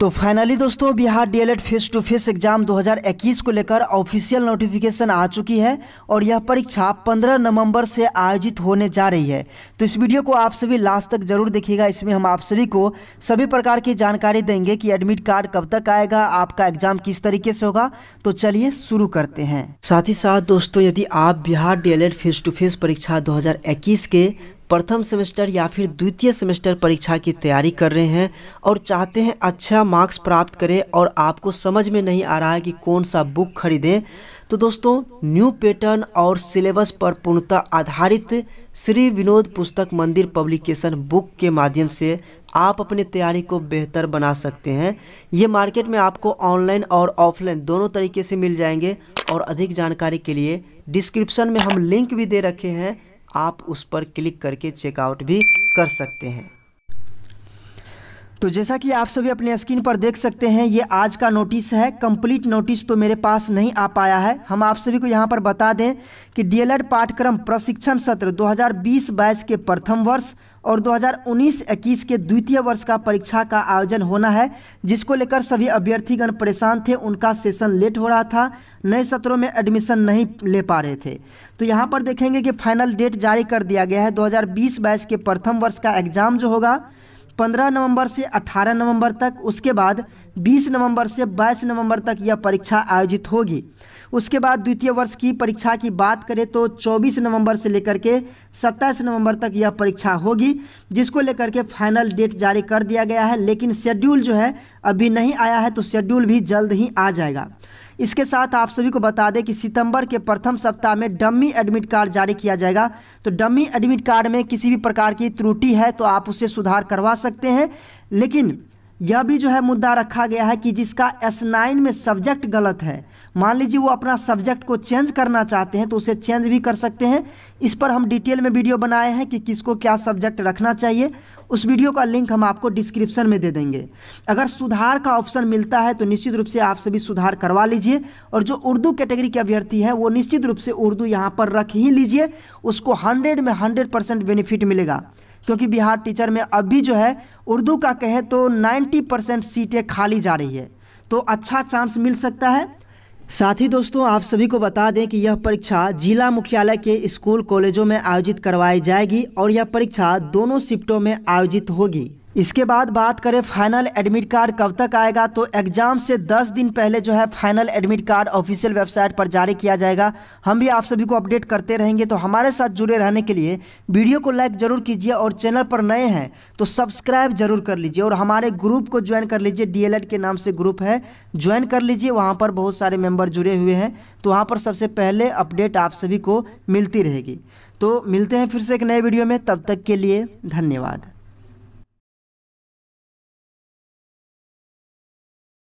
तो फाइनली दोस्तों Bihar DElEd face to face exam 2021 को लेकर ऑफिशियल नोटिफिकेशन आ चुकी है और यह परीक्षा 15 नवंबर से आयोजित होने जा रही है तो इस वीडियो को आप सभी लास्ट तक जरूर देखिएगा इसमें हम आप सभी को सभी प्रकार की जानकारी देंगे कि एडमिट कार्ड कब तक आएगा आपका एग्जाम किस तरीके से होगा तो चलिए शुरू करते हैं साथ ही साथ दोस्तों यदि आप Bihar D face to face परीक्षा दो के प्रथम सेमेस्टर या फिर द्वितीय सेमेस्टर परीक्षा की तैयारी कर रहे हैं और चाहते हैं अच्छा मार्क्स प्राप्त करें और आपको समझ में नहीं आ रहा है कि कौन सा बुक खरीदें तो दोस्तों न्यू पैटर्न और सिलेबस पर पूर्णतः आधारित श्री विनोद पुस्तक मंदिर पब्लिकेशन बुक के माध्यम से आप अपनी तैयारी को बेहतर बना सकते हैं ये मार्केट में आपको ऑनलाइन और ऑफलाइन दोनों तरीके से मिल जाएंगे और अधिक जानकारी के लिए डिस्क्रिप्शन में हम लिंक भी दे रखे हैं आप उस पर क्लिक करके चेकआउट भी कर सकते हैं तो जैसा कि आप सभी अपने स्क्रीन पर देख सकते हैं ये आज का नोटिस है कंप्लीट नोटिस तो मेरे पास नहीं आ पाया है हम आप सभी को यहाँ पर बता दें कि डीएलएड पाठ्यक्रम प्रशिक्षण सत्र 2020 हज़ार के प्रथम वर्ष और 2019-21 के द्वितीय वर्ष का परीक्षा का आयोजन होना है जिसको लेकर सभी अभ्यर्थीगण परेशान थे उनका सेशन लेट हो रहा था नए सत्रों में एडमिशन नहीं ले पा रहे थे तो यहाँ पर देखेंगे कि फाइनल डेट जारी कर दिया गया है 2020 हज़ार के प्रथम वर्ष का एग्ज़ाम जो होगा 15 नवंबर से 18 नवंबर तक उसके बाद 20 नवंबर से 22 नवंबर तक यह परीक्षा आयोजित होगी उसके बाद द्वितीय वर्ष की परीक्षा की बात करें तो 24 नवंबर से लेकर के 27 नवंबर तक यह परीक्षा होगी जिसको लेकर के फाइनल डेट जारी कर दिया गया है लेकिन शेड्यूल जो है अभी नहीं आया है तो शेड्यूल भी जल्द ही आ जाएगा इसके साथ आप सभी को बता दें कि सितंबर के प्रथम सप्ताह में डमी एडमिट कार्ड जारी किया जाएगा तो डम्मी एडमिट कार्ड में किसी भी प्रकार की त्रुटि है तो आप उसे सुधार करवा सकते हैं लेकिन यह भी जो है मुद्दा रखा गया है कि जिसका एस नाइन में सब्जेक्ट गलत है मान लीजिए वो अपना सब्जेक्ट को चेंज करना चाहते हैं तो उसे चेंज भी कर सकते हैं इस पर हम डिटेल में वीडियो बनाए हैं कि किसको क्या सब्जेक्ट रखना चाहिए उस वीडियो का लिंक हम आपको डिस्क्रिप्शन में दे देंगे अगर सुधार का ऑप्शन मिलता है तो निश्चित रूप से आप सभी सुधार करवा लीजिए और जो उर्दू कैटेगरी के अभ्यर्थी है वो निश्चित रूप से उर्दू यहाँ पर रख ही लीजिए उसको हंड्रेड में हंड्रेड परसेंट बेनिफिट मिलेगा क्योंकि बिहार टीचर में अभी जो है उर्दू का कहे तो 90 परसेंट सीटें खाली जा रही है तो अच्छा चांस मिल सकता है साथ ही दोस्तों आप सभी को बता दें कि यह परीक्षा जिला मुख्यालय के स्कूल कॉलेजों में आयोजित करवाई जाएगी और यह परीक्षा दोनों शिफ्टों में आयोजित होगी इसके बाद बात करें फाइनल एडमिट कार्ड कब तक आएगा तो एग्जाम से 10 दिन पहले जो है final admit card official website पर जारी किया जाएगा हम भी आप सभी को अपडेट करते रहेंगे तो हमारे साथ जुड़े रहने के लिए वीडियो को लाइक जरूर कीजिए और चैनल पर नए हैं तो सब्सक्राइब जरूर कर लीजिए और हमारे ग्रुप को ज्वाइन कर लीजिए डी के नाम से ग्रुप है ज्वाइन कर लीजिए वहाँ पर बहुत सारे मेम्बर जुड़े हुए हैं तो वहाँ पर सबसे पहले अपडेट आप सभी को मिलती रहेगी तो मिलते हैं फिर से एक नए वीडियो में तब तक के लिए धन्यवाद